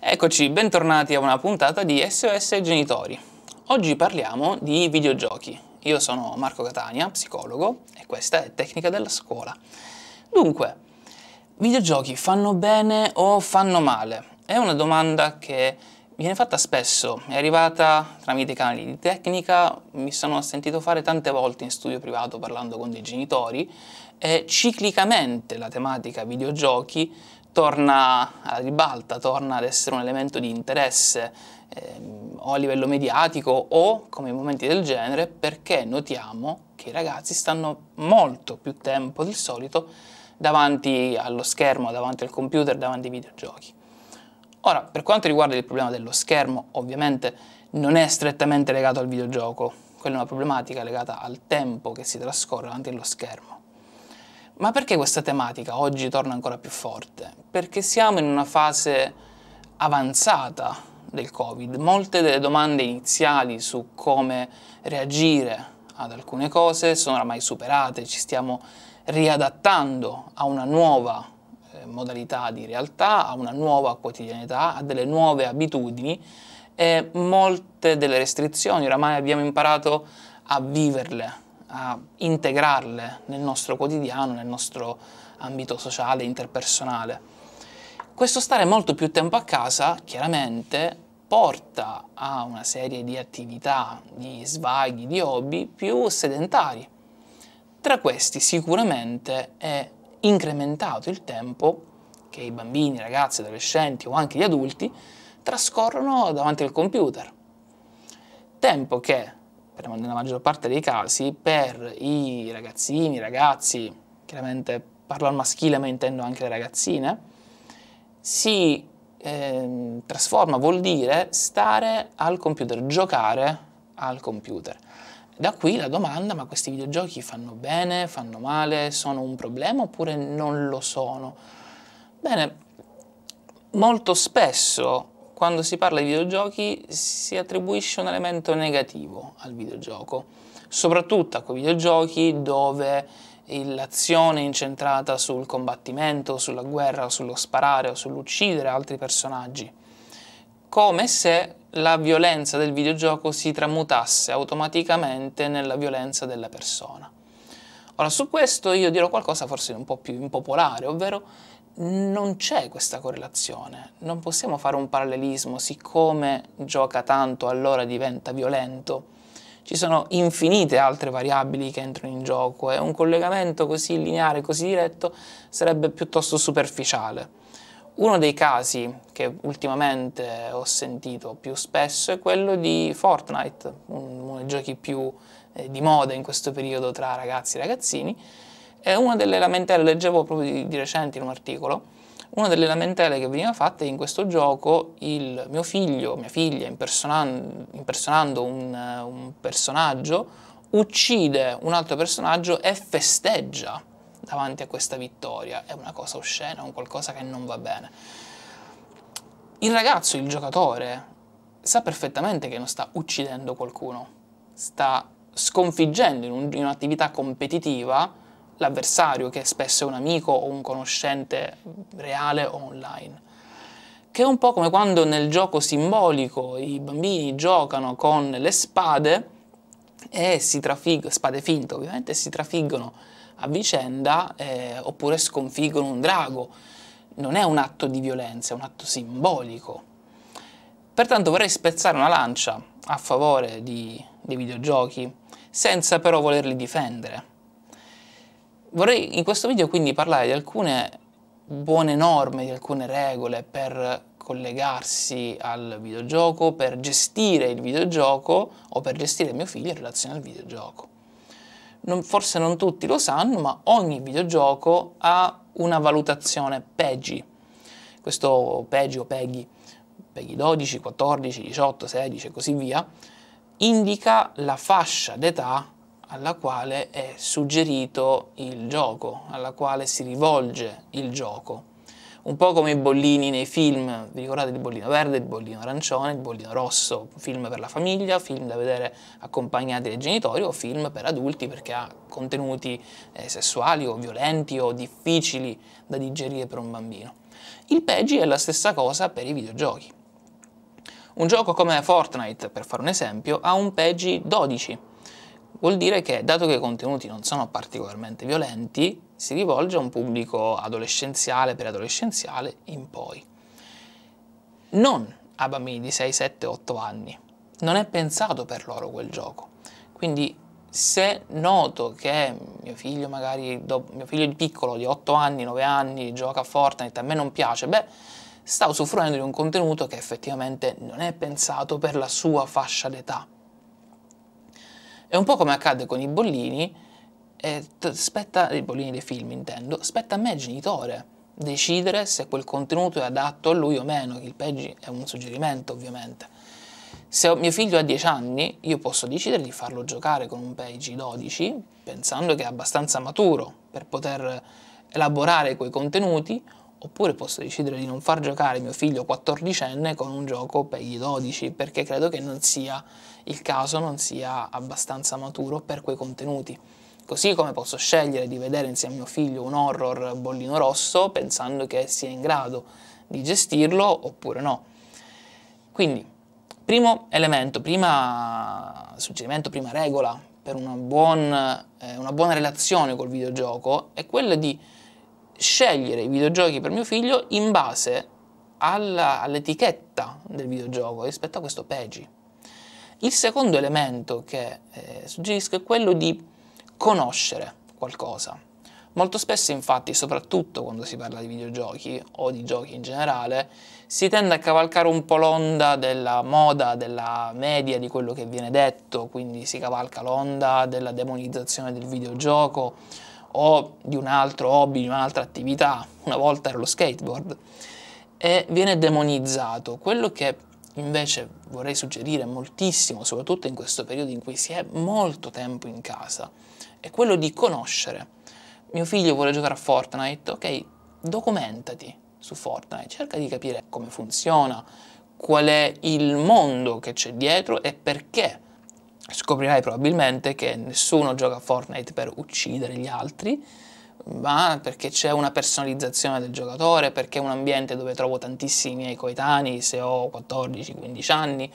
Eccoci, bentornati a una puntata di SOS Genitori. Oggi parliamo di videogiochi. Io sono Marco Catania, psicologo, e questa è Tecnica della Scuola. Dunque, videogiochi fanno bene o fanno male? È una domanda che viene fatta spesso, è arrivata tramite i canali di tecnica, mi sono sentito fare tante volte in studio privato parlando con dei genitori e ciclicamente la tematica videogiochi torna alla ribalta, torna ad essere un elemento di interesse ehm, o a livello mediatico o come in momenti del genere perché notiamo che i ragazzi stanno molto più tempo del solito davanti allo schermo, davanti al computer, davanti ai videogiochi. Ora, per quanto riguarda il problema dello schermo, ovviamente non è strettamente legato al videogioco, quella è una problematica legata al tempo che si trascorre davanti allo schermo. Ma perché questa tematica oggi torna ancora più forte? Perché siamo in una fase avanzata del Covid, molte delle domande iniziali su come reagire ad alcune cose sono oramai superate, ci stiamo riadattando a una nuova eh, modalità di realtà, a una nuova quotidianità, a delle nuove abitudini e molte delle restrizioni oramai abbiamo imparato a viverle, a integrarle nel nostro quotidiano, nel nostro ambito sociale, interpersonale. Questo stare molto più tempo a casa chiaramente porta a una serie di attività, di svaghi, di hobby più sedentari. Tra questi sicuramente è incrementato il tempo che i bambini, i ragazzi, gli adolescenti o anche gli adulti trascorrono davanti al computer. Tempo che, per, nella maggior parte dei casi, per i ragazzini, i ragazzi, chiaramente parlo al maschile ma intendo anche le ragazzine, si eh, trasforma, vuol dire stare al computer, giocare al computer. Da qui la domanda, ma questi videogiochi fanno bene, fanno male, sono un problema oppure non lo sono? Bene, molto spesso quando si parla di videogiochi si attribuisce un elemento negativo al videogioco, soprattutto a quei videogiochi dove l'azione è incentrata sul combattimento, sulla guerra, sullo sparare o sull'uccidere altri personaggi come se la violenza del videogioco si tramutasse automaticamente nella violenza della persona. Ora, su questo io dirò qualcosa forse un po' più impopolare, ovvero non c'è questa correlazione, non possiamo fare un parallelismo, siccome gioca tanto allora diventa violento. Ci sono infinite altre variabili che entrano in gioco e un collegamento così lineare, così diretto, sarebbe piuttosto superficiale. Uno dei casi che ultimamente ho sentito più spesso è quello di Fortnite, uno dei giochi più eh, di moda in questo periodo tra ragazzi e ragazzini. E una delle lamentele, leggevo proprio di, di recente in un articolo, una delle lamentele che veniva fatta è in questo gioco il mio figlio, mia figlia, impersonan impersonando un, un personaggio, uccide un altro personaggio e festeggia davanti a questa vittoria, è una cosa oscena, un qualcosa che non va bene. Il ragazzo, il giocatore, sa perfettamente che non sta uccidendo qualcuno, sta sconfiggendo in, un, in un'attività competitiva l'avversario che è spesso è un amico o un conoscente reale o online. Che è un po' come quando nel gioco simbolico i bambini giocano con le spade e si trafiggono, spade finte ovviamente, si trafiggono a vicenda eh, oppure sconfiggono un drago. Non è un atto di violenza, è un atto simbolico. Pertanto vorrei spezzare una lancia a favore di, dei videogiochi, senza però volerli difendere. Vorrei in questo video quindi parlare di alcune buone norme, di alcune regole per collegarsi al videogioco, per gestire il videogioco o per gestire mio figlio in relazione al videogioco non, forse non tutti lo sanno, ma ogni videogioco ha una valutazione PEGI. Questo PEGI o PEGI, PEGI 12, 14, 18, 16 e così via, indica la fascia d'età alla quale è suggerito il gioco, alla quale si rivolge il gioco un po' come i bollini nei film, vi ricordate il bollino verde, il bollino arancione, il bollino rosso, film per la famiglia, film da vedere accompagnati dai genitori o film per adulti perché ha contenuti eh, sessuali o violenti o difficili da digerire per un bambino. Il PEGI è la stessa cosa per i videogiochi. Un gioco come Fortnite, per fare un esempio, ha un PEGI 12, vuol dire che dato che i contenuti non sono particolarmente violenti, si rivolge a un pubblico adolescenziale, preadolescenziale in poi. Non a bambini di 6, 7, 8 anni. Non è pensato per loro quel gioco. Quindi se noto che mio figlio magari, mio figlio di piccolo di 8 anni, 9 anni, gioca a Fortnite, a me non piace, beh, sta usufruendo di un contenuto che effettivamente non è pensato per la sua fascia d'età. È un po' come accade con i bollini, eh, spetta, i bollini dei film intendo, spetta a me genitore decidere se quel contenuto è adatto a lui o meno, il peggi è un suggerimento ovviamente. Se mio figlio ha 10 anni, io posso decidere di farlo giocare con un Page 12, pensando che è abbastanza maturo per poter elaborare quei contenuti, oppure posso decidere di non far giocare mio figlio 14enne con un gioco Page 12, perché credo che non sia il caso, non sia abbastanza maturo per quei contenuti. Così come posso scegliere di vedere insieme a mio figlio un horror bollino rosso pensando che sia in grado di gestirlo oppure no. Quindi, primo elemento, prima suggerimento, prima regola per una, buon, eh, una buona relazione col videogioco è quella di scegliere i videogiochi per mio figlio in base all'etichetta del videogioco rispetto a questo PEGI. Il secondo elemento che eh, suggerisco è quello di conoscere qualcosa. Molto spesso infatti, soprattutto quando si parla di videogiochi o di giochi in generale, si tende a cavalcare un po' l'onda della moda, della media, di quello che viene detto, quindi si cavalca l'onda della demonizzazione del videogioco o di un altro hobby, di un'altra attività, una volta era lo skateboard, e viene demonizzato quello che Invece vorrei suggerire moltissimo, soprattutto in questo periodo in cui si è molto tempo in casa, è quello di conoscere. Mio figlio vuole giocare a Fortnite, ok, documentati su Fortnite, cerca di capire come funziona, qual è il mondo che c'è dietro e perché. Scoprirai probabilmente che nessuno gioca a Fortnite per uccidere gli altri, ma perché c'è una personalizzazione del giocatore, perché è un ambiente dove trovo tantissimi miei coetanei, se ho 14-15 anni,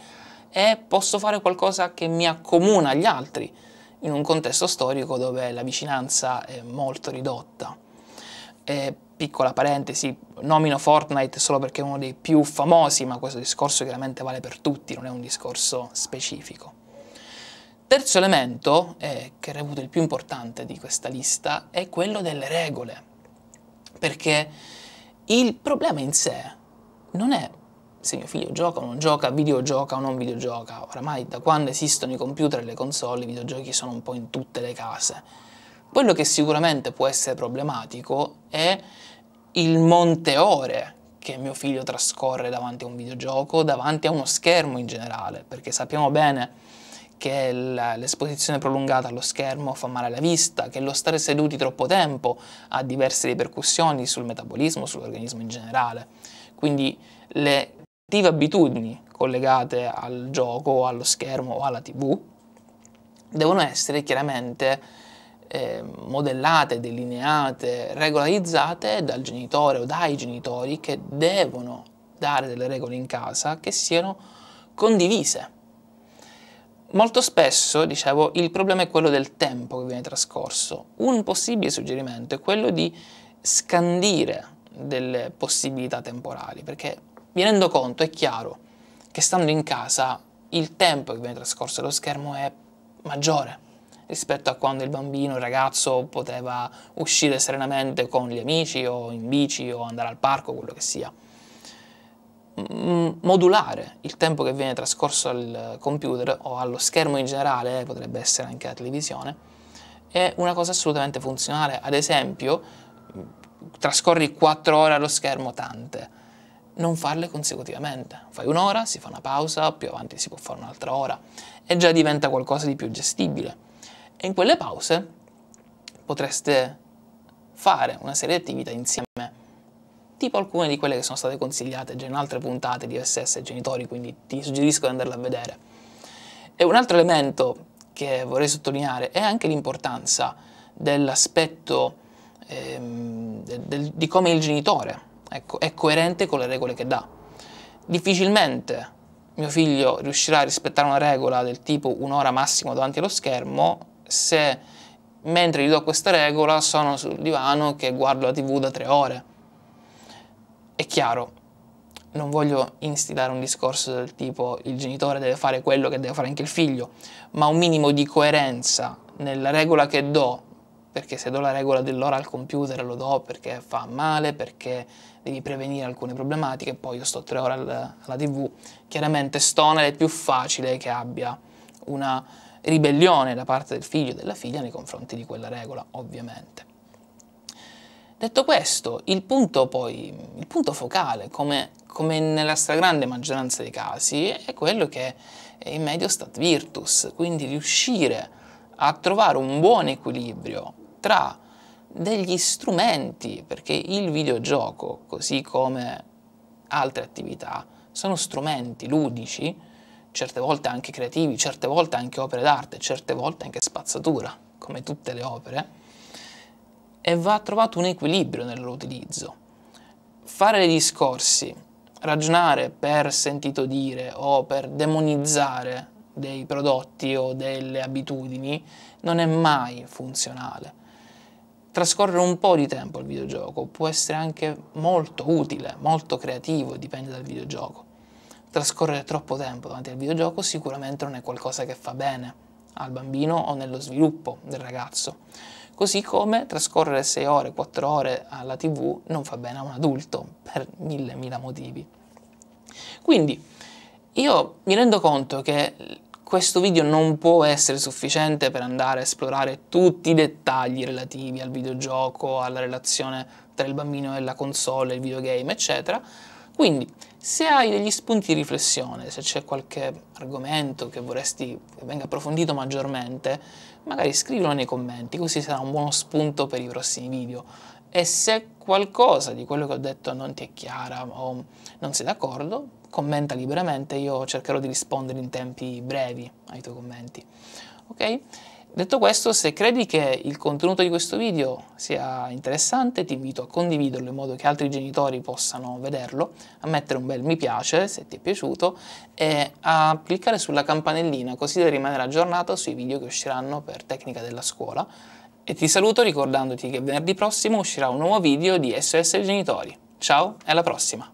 e posso fare qualcosa che mi accomuna agli altri in un contesto storico dove la vicinanza è molto ridotta. E, piccola parentesi, nomino Fortnite solo perché è uno dei più famosi, ma questo discorso chiaramente vale per tutti, non è un discorso specifico. Terzo elemento, eh, che reputo il più importante di questa lista, è quello delle regole, perché il problema in sé non è se mio figlio gioca o non gioca, videogioca o non videogioca. Oramai da quando esistono i computer e le console, i videogiochi sono un po' in tutte le case. Quello che sicuramente può essere problematico è il monte ore che mio figlio trascorre davanti a un videogioco, davanti a uno schermo in generale, perché sappiamo bene che l'esposizione prolungata allo schermo fa male alla vista, che lo stare seduti troppo tempo ha diverse ripercussioni sul metabolismo, sull'organismo in generale. Quindi le cattive abitudini collegate al gioco, allo schermo o alla tv devono essere chiaramente eh, modellate, delineate, regolarizzate dal genitore o dai genitori che devono dare delle regole in casa che siano condivise Molto spesso, dicevo, il problema è quello del tempo che viene trascorso. Un possibile suggerimento è quello di scandire delle possibilità temporali, perché mi rendo conto, è chiaro, che stando in casa il tempo che viene trascorso allo schermo è maggiore rispetto a quando il bambino, il ragazzo poteva uscire serenamente con gli amici o in bici o andare al parco, quello che sia modulare il tempo che viene trascorso al computer o allo schermo in generale, potrebbe essere anche la televisione, è una cosa assolutamente funzionale. Ad esempio, trascorri 4 ore allo schermo tante, non farle consecutivamente. Fai un'ora, si fa una pausa, più avanti si può fare un'altra ora e già diventa qualcosa di più gestibile. E in quelle pause potreste fare una serie di attività insieme tipo alcune di quelle che sono state consigliate già in altre puntate di OSS e genitori, quindi ti suggerisco di andarla a vedere. E un altro elemento che vorrei sottolineare è anche l'importanza dell'aspetto ehm, del, del, di come il genitore ecco, è coerente con le regole che dà. Difficilmente mio figlio riuscirà a rispettare una regola del tipo un'ora massimo davanti allo schermo se mentre gli do questa regola sono sul divano che guardo la tv da tre ore è chiaro, non voglio instillare un discorso del tipo il genitore deve fare quello che deve fare anche il figlio, ma un minimo di coerenza nella regola che do, perché se do la regola dell'ora al computer lo do perché fa male, perché devi prevenire alcune problematiche, poi io sto tre ore alla tv, chiaramente Stoner è più facile che abbia una ribellione da parte del figlio e della figlia nei confronti di quella regola, ovviamente. Detto questo, il punto poi, il punto focale, come, come nella stragrande maggioranza dei casi, è quello che è in medio stat virtus, quindi riuscire a trovare un buon equilibrio tra degli strumenti, perché il videogioco, così come altre attività, sono strumenti ludici, certe volte anche creativi, certe volte anche opere d'arte, certe volte anche spazzatura, come tutte le opere, e va trovato un equilibrio nel loro utilizzo. Fare dei discorsi, ragionare per sentito dire o per demonizzare dei prodotti o delle abitudini non è mai funzionale. Trascorrere un po' di tempo al videogioco può essere anche molto utile, molto creativo, dipende dal videogioco. Trascorrere troppo tempo davanti al videogioco sicuramente non è qualcosa che fa bene al bambino o nello sviluppo del ragazzo Così come trascorrere 6 ore, 4 ore alla tv non fa bene a un adulto per mille, mille motivi. Quindi io mi rendo conto che questo video non può essere sufficiente per andare a esplorare tutti i dettagli relativi al videogioco, alla relazione tra il bambino e la console, il videogame, eccetera. Quindi, se hai degli spunti di riflessione, se c'è qualche argomento che vorresti che venga approfondito maggiormente, magari scrivilo nei commenti, così sarà un buono spunto per i prossimi video. E se qualcosa di quello che ho detto non ti è chiara o non sei d'accordo, commenta liberamente, io cercherò di rispondere in tempi brevi ai tuoi commenti. Ok? Detto questo, se credi che il contenuto di questo video sia interessante, ti invito a condividerlo in modo che altri genitori possano vederlo, a mettere un bel mi piace se ti è piaciuto e a cliccare sulla campanellina così da rimanere aggiornato sui video che usciranno per Tecnica della Scuola. E ti saluto ricordandoti che venerdì prossimo uscirà un nuovo video di SOS Genitori. Ciao e alla prossima!